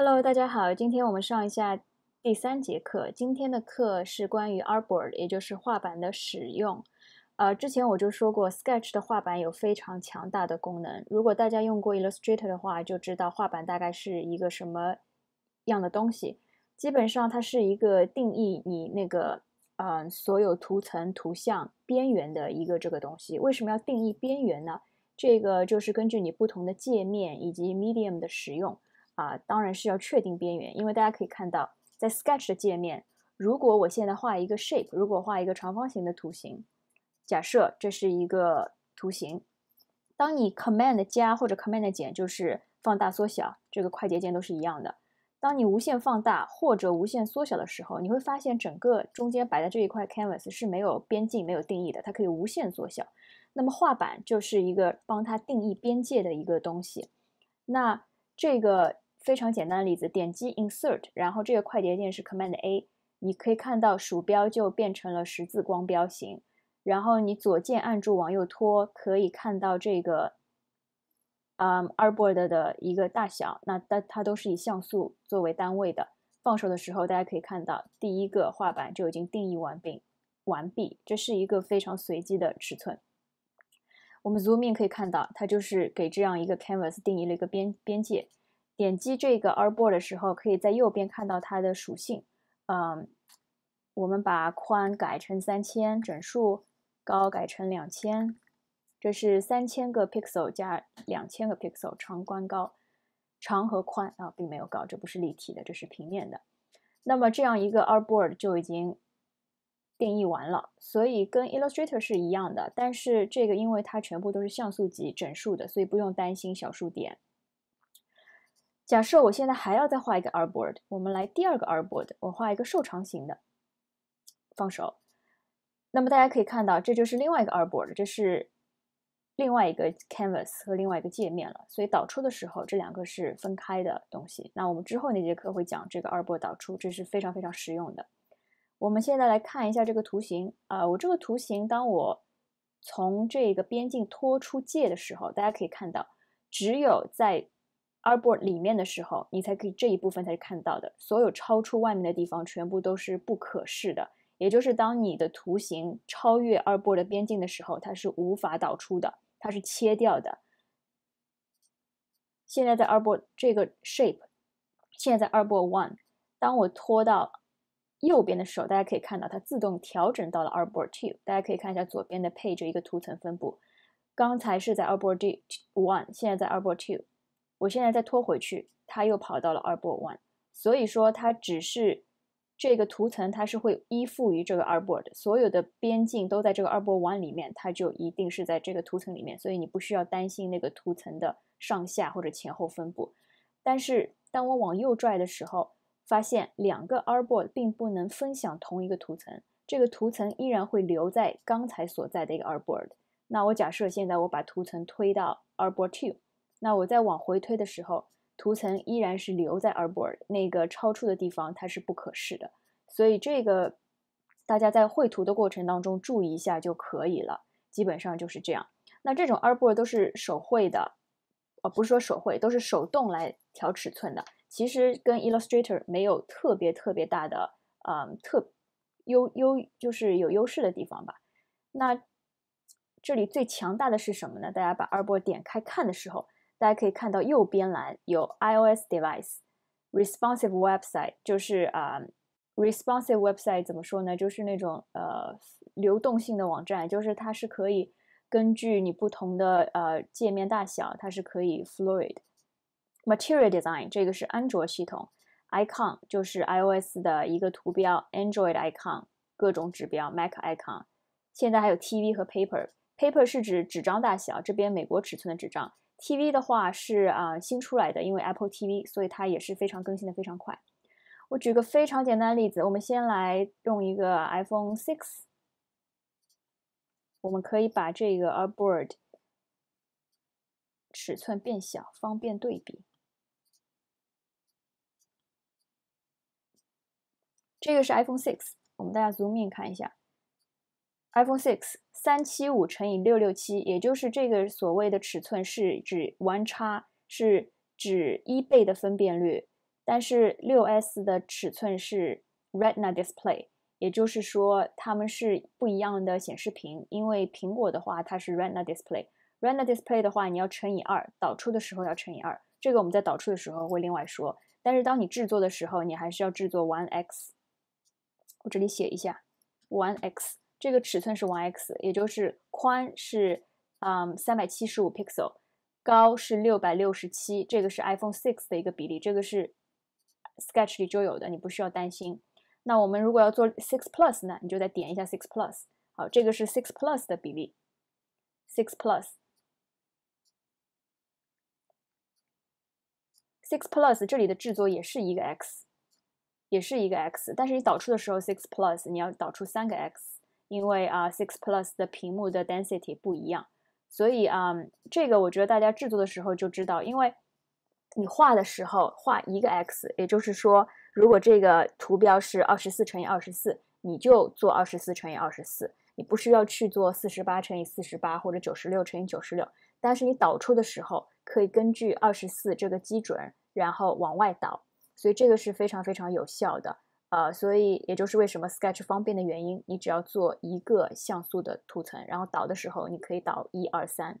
Hello，大家好，今天我们上一下第三节课。今天的课是关于 Artboard，也就是画板的使用。呃，之前我就说过，Sketch 的画板有非常强大的功能。如果大家用过 Illustrator 的话，就知道画板大概是一个什么样的东西。基本上，它是一个定义你那个嗯所有图层、图像边缘的一个这个东西。为什么要定义边缘呢？这个就是根据你不同的界面以及 Medium 的使用。啊，当然是要确定边缘，因为大家可以看到，在 Sketch 的界面，如果我现在画一个 shape，如果画一个长方形的图形，假设这是一个图形，当你 Command 加或者 Command 减就是放大缩小，这个快捷键都是一样的。当你无限放大或者无限缩小的时候，你会发现整个中间摆在这一块 Canvas 是没有边境、没有定义的，它可以无限缩小。那么画板就是一个帮它定义边界的一个东西。那这个。非常简单的例子，点击 Insert，然后这个快捷键是 Command A，你可以看到鼠标就变成了十字光标型，然后你左键按住往右拖，可以看到这个，啊，Rboard 的一个大小，那它它都是以像素作为单位的。放手的时候，大家可以看到第一个画板就已经定义完毕，完毕，这是一个非常随机的尺寸。我们 Zoom in 可以看到，它就是给这样一个 Canvas 定义了一个边边界。点击这个 Rboard 的时候，可以在右边看到它的属性。嗯，我们把宽改成三千整数，高改成两千，这是三千个 pixel 加两千个 pixel，长宽高，长和宽啊，并没有高，这不是立体的，这是平面的。那么这样一个 Rboard 就已经定义完了，所以跟 Illustrator 是一样的。但是这个因为它全部都是像素级整数的，所以不用担心小数点。假设我现在还要再画一个 Rboard，我们来第二个 Rboard，我画一个瘦长型的，放手。那么大家可以看到，这就是另外一个 Rboard，这是另外一个 canvas 和另外一个界面了。所以导出的时候，这两个是分开的东西。那我们之后那节课会讲这个 Rboard 导出，这是非常非常实用的。我们现在来看一下这个图形啊，我这个图形，当我从这个边境拖出界的时候，大家可以看到，只有在二 board 里面的时候，你才可以这一部分才是看到的。所有超出外面的地方，全部都是不可视的。也就是当你的图形超越二 board 的边境的时候，它是无法导出的，它是切掉的。现在在二 board 这个 shape，现在在二 board one。当我拖到右边的时候，大家可以看到它自动调整到了二 board two。大家可以看一下左边的配置一个图层分布。刚才是在二 board one，现在在二 board two。我现在再拖回去，它又跑到了二 b o r one，所以说它只是这个图层，它是会依附于这个二 b o r 的，所有的边境都在这个二 b o r one 里面，它就一定是在这个图层里面，所以你不需要担心那个图层的上下或者前后分布。但是当我往右拽的时候，发现两个 r board 并不能分享同一个图层，这个图层依然会留在刚才所在的一个 r board。那我假设现在我把图层推到 r board two。那我再往回推的时候，图层依然是留在 a r b o r 那个超出的地方，它是不可视的。所以这个大家在绘图的过程当中注意一下就可以了。基本上就是这样。那这种 a r b o r 都是手绘的，呃，不是说手绘，都是手动来调尺寸的。其实跟 Illustrator 没有特别特别大的，嗯，特优优就是有优势的地方吧。那这里最强大的是什么呢？大家把 a r b o r 点开看的时候。大家可以看到，右边栏有 iOS device responsive website，就是啊，responsive website 怎么说呢？就是那种呃流动性的网站，就是它是可以根据你不同的呃界面大小，它是可以 fluid。Material Design 这个是安卓系统，icon 就是 iOS 的一个图标，Android icon 各种指标，Mac icon，现在还有 TV 和 paper。paper 是指纸张大小，这边美国尺寸的纸张。T V 的话是啊新出来的，因为 Apple T V，所以它也是非常更新的非常快。我举个非常简单的例子，我们先来用一个 iPhone Six，我们可以把这个 Aboard 尺寸变小，方便对比。这个是 iPhone Six，我们大家 Zoom in 看一下。iPhone 6三七五乘以六六七，也就是这个所谓的尺寸是指 one x，是指一倍的分辨率。但是六 s 的尺寸是 retina display，也就是说它们是不一样的显示屏。因为苹果的话，它是 retina display，retina display 的话，你要乘以二，导出的时候要乘以二。这个我们在导出的时候会另外说。但是当你制作的时候，你还是要制作 one x。我这里写一下 one x。这个尺寸是 one x，也就是宽是，嗯，三百七十五 pixel，高是六百六十七。这个是 iPhone six 的一个比例，这个是 Sketch 里就有的，你不需要担心。那我们如果要做 six plus 呢？你就再点一下 six plus，好，这个是 six plus 的比例，six plus，six plus 这里的制作也是一个 x，也是一个 x，但是你导出的时候，six plus 你要导出三个 x。因为啊，Six Plus 的屏幕的 density 不一样，所以啊，这个我觉得大家制作的时候就知道，因为你画的时候画一个 X，也就是说，如果这个图标是二十四乘以二十四，你就做二十四乘以二十四，你不需要去做四十八乘以四十八或者九十六乘以九十六，但是你导出的时候可以根据二十四这个基准，然后往外导，所以这个是非常非常有效的。呃，所以也就是为什么 Sketch 方便的原因，你只要做一个像素的图层，然后导的时候，你可以导一、二、三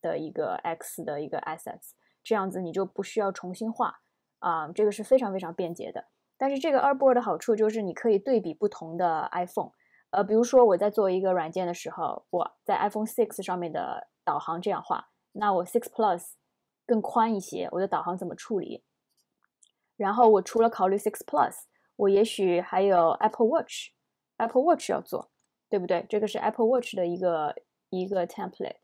的一个 X 的一个 assets，这样子你就不需要重新画啊，这个是非常非常便捷的。但是这个二 board 的好处就是你可以对比不同的 iPhone，呃，比如说我在做一个软件的时候，我在 iPhone 6上面的导航这样画，那我 Six Plus 更宽一些，我的导航怎么处理？然后我除了考虑 Six Plus。我也许还有 Apple Watch，Apple Watch 要做，对不对？这个是 Apple Watch 的一个一个 template，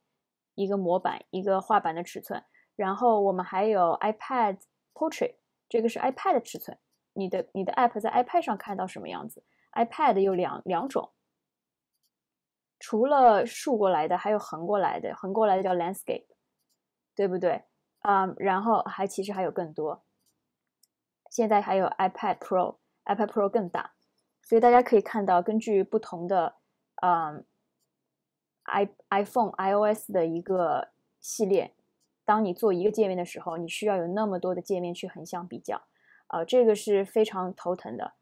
一个模板，一个画板的尺寸。然后我们还有 iPad Portrait，这个是 iPad 的尺寸。你的你的 app 在 iPad 上看到什么样子？iPad 有两两种，除了竖过来的，还有横过来的，横过来的叫 landscape，对不对？嗯，然后还其实还有更多。现在还有 iPad Pro。iPad Pro 更大，所以大家可以看到，根据不同的，嗯，i iPhone iOS 的一个系列，当你做一个界面的时候，你需要有那么多的界面去横向比较，啊，这个是非常头疼的。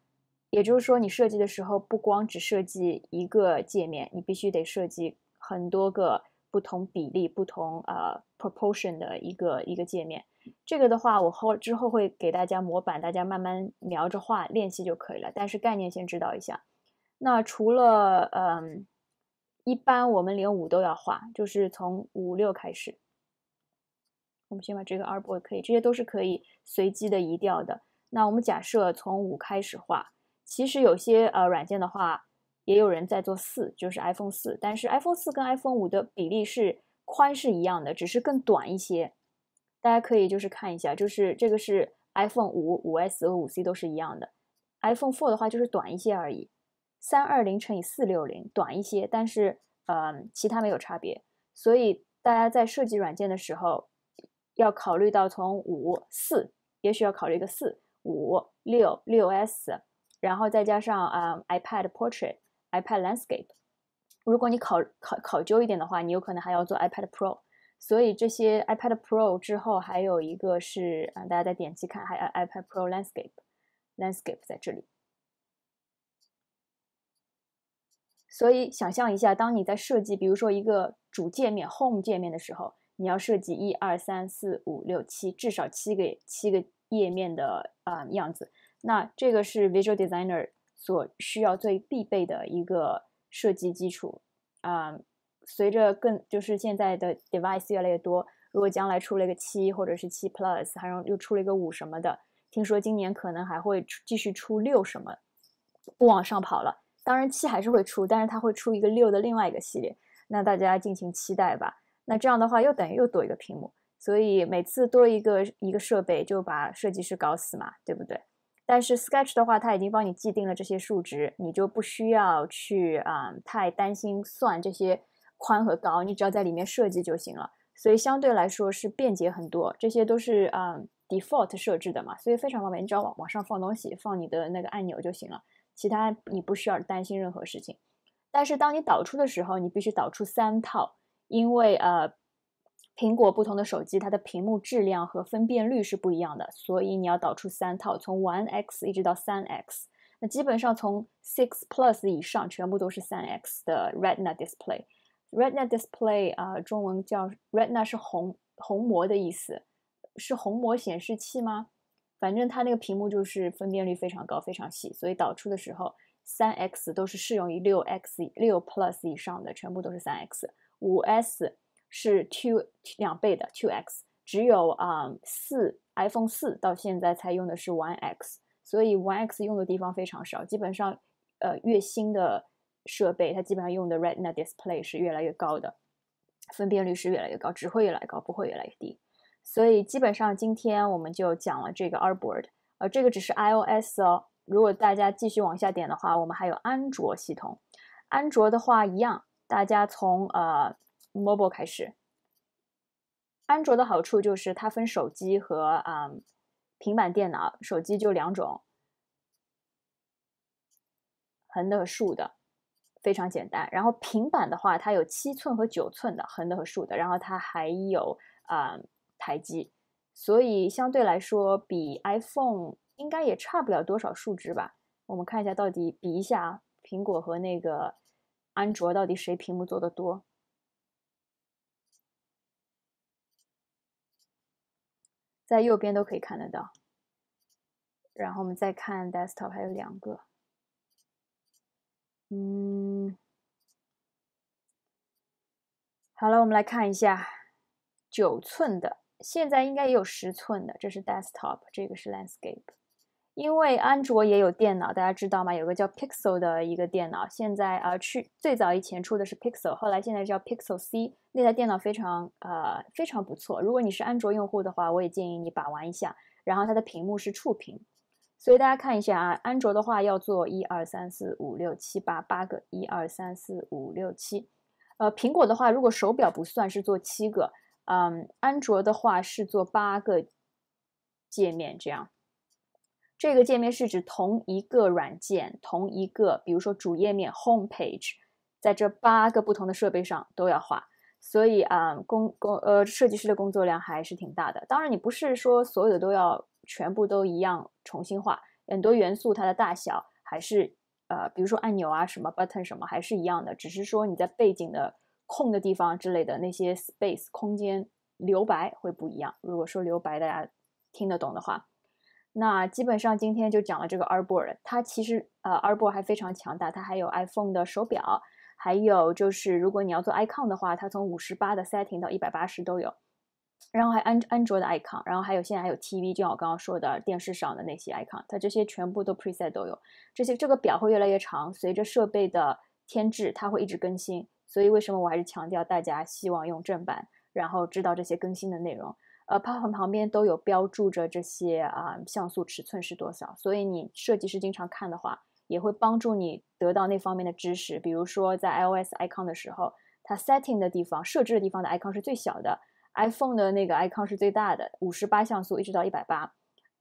也就是说，你设计的时候不光只设计一个界面，你必须得设计很多个不同比例、不同呃 proportion 的一个一个界面。这个的话，我后之后会给大家模板，大家慢慢描着画练习就可以了。但是概念先知道一下。那除了嗯，一般我们连五都要画，就是从五六开始。我们先把这个二部也可以，这些都是可以随机的移掉的。那我们假设从五开始画，其实有些呃软件的话，也有人在做四，就是 iPhone 四，但是 iPhone 四跟 iPhone 五的比例是宽是一样的，只是更短一些。大家可以就是看一下，就是这个是 iPhone 五、五 S 和五 C 都是一样的，iPhone four 的话就是短一些而已，三二零乘以四六零短一些，但是呃其他没有差别。所以大家在设计软件的时候，要考虑到从五四，也许要考虑个四五六六 S，然后再加上啊 iPad Portrait、iPad Landscape。如果你考考考究一点的话，你有可能还要做 iPad Pro。所以这些 iPad Pro 之后还有一个是啊，大家再点击看，还有 iPad Pro Landscape Landscape 在这里。所以想象一下，当你在设计，比如说一个主界面 Home 界面的时候，你要设计一、二、三、四、五、六、七，至少七个七个页面的啊样子。那这个是 Visual Designer 所需要最必备的一个设计基础啊。随着更就是现在的 device 越来越多，如果将来出了一个七或者是七 plus，还有又出了一个五什么的，听说今年可能还会继续出六什么，不往上跑了。当然七还是会出，但是它会出一个六的另外一个系列，那大家敬请期待吧。那这样的话又等于又多一个屏幕，所以每次多一个一个设备就把设计师搞死嘛，对不对？但是 sketch 的话，它已经帮你既定了这些数值，你就不需要去啊太担心算这些。宽和高，你只要在里面设计就行了，所以相对来说是便捷很多。这些都是啊 default 设置的嘛，所以非常方便，你只要往往上放东西，放你的那个按钮就行了，其他你不需要担心任何事情。但是当你导出的时候，你必须导出三套，因为呃苹果不同的手机它的屏幕质量和分辨率是不一样的，所以你要导出三套，从 one x 一直到三 x。那基本上从 six plus 以上全部都是三 x 的 retina display。Retina Display 啊，中文叫 Retina 是红红膜的意思，是红膜显示器吗？反正它那个屏幕就是分辨率非常高，非常细，所以导出的时候三 X 都是适用于六 X 六 Plus 以上的，全部都是三 X。五 S 是 Two 两倍的 Two X，只有啊四 iPhone 四到现在才用的是 One X，所以 One X 用的地方非常少，基本上呃越新的。设备它基本上用的 Retina Display 是越来越高的，分辨率是越来越高，只会越来越高，不会越来越低。所以基本上今天我们就讲了这个 Rboard，呃，这个只是 iOS 哦。如果大家继续往下点的话，我们还有安卓系统。安卓的话一样，大家从呃 Mobile 开始。安卓的好处就是它分手机和嗯平板电脑，手机就两种，横的和竖的。非常简单。然后平板的话，它有七寸和九寸的，横的和竖的。然后它还有啊台机，所以相对来说比 iPhone 应该也差不了多少数值吧。我们看一下到底比一下苹果和那个安卓到底谁屏幕做的多，在右边都可以看得到。然后我们再看 Desktop 还有两个，嗯。好了，我们来看一下九寸的，现在应该也有十寸的。这是 desktop，这个是 landscape。因为安卓也有电脑，大家知道吗？有个叫 pixel 的一个电脑，现在啊，去最早以前出的是 pixel，后来现在叫 pixel c。那台电脑非常呃非常不错，如果你是安卓用户的话，我也建议你把玩一下。然后它的屏幕是触屏，所以大家看一下啊，安卓的话要做一二三四五六七八八个一二三四五六七。呃，苹果的话，如果手表不算是做七个，嗯，安卓的话是做八个界面，这样。这个界面是指同一个软件、同一个，比如说主页面 （homepage），在这八个不同的设备上都要画。所以啊，工工呃，设计师的工作量还是挺大的。当然，你不是说所有的都要全部都一样重新画，很多元素它的大小还是。呃，比如说按钮啊，什么 button 什么，还是一样的，只是说你在背景的空的地方之类的那些 space 空间留白会不一样。如果说留白大家听得懂的话，那基本上今天就讲了这个 Arbor。它其实呃 Arbor 还非常强大，它还有 iPhone 的手表，还有就是如果你要做 icon 的话，它从五十八的 setting 到一百八十都有。然后还安安卓的 icon，然后还有现在还有 TV，就像我刚刚说的电视上的那些 icon，它这些全部都 preset 都有。这些这个表会越来越长，随着设备的添置，它会一直更新。所以为什么我还是强调大家希望用正版，然后知道这些更新的内容？呃，旁边旁边都有标注着这些啊，像素尺寸是多少。所以你设计师经常看的话，也会帮助你得到那方面的知识。比如说在 iOS icon 的时候，它 setting 的地方、设置的地方的 icon 是最小的。iPhone 的那个 icon 是最大的，五十八像素一直到一百八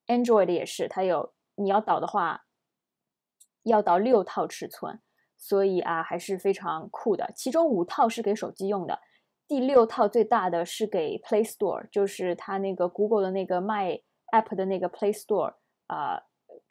，Android 的也是，它有你要导的话，要导六套尺寸，所以啊还是非常酷的。其中五套是给手机用的，第六套最大的是给 Play Store，就是它那个 Google 的那个卖 app 的那个 Play Store 啊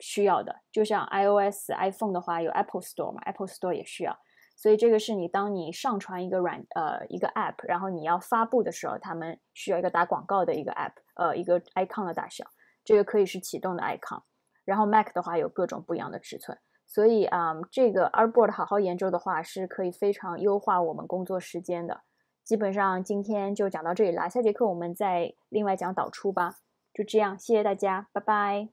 需要的。就像 iOS iPhone 的话有 Apple Store 嘛，Apple Store 也需要。所以这个是你当你上传一个软呃一个 app，然后你要发布的时候，他们需要一个打广告的一个 app，呃一个 icon 的大小，这个可以是启动的 icon。然后 mac 的话有各种不一样的尺寸，所以啊这个 airboard 好好研究的话是可以非常优化我们工作时间的。基本上今天就讲到这里啦，下节课我们再另外讲导出吧。就这样，谢谢大家，拜拜。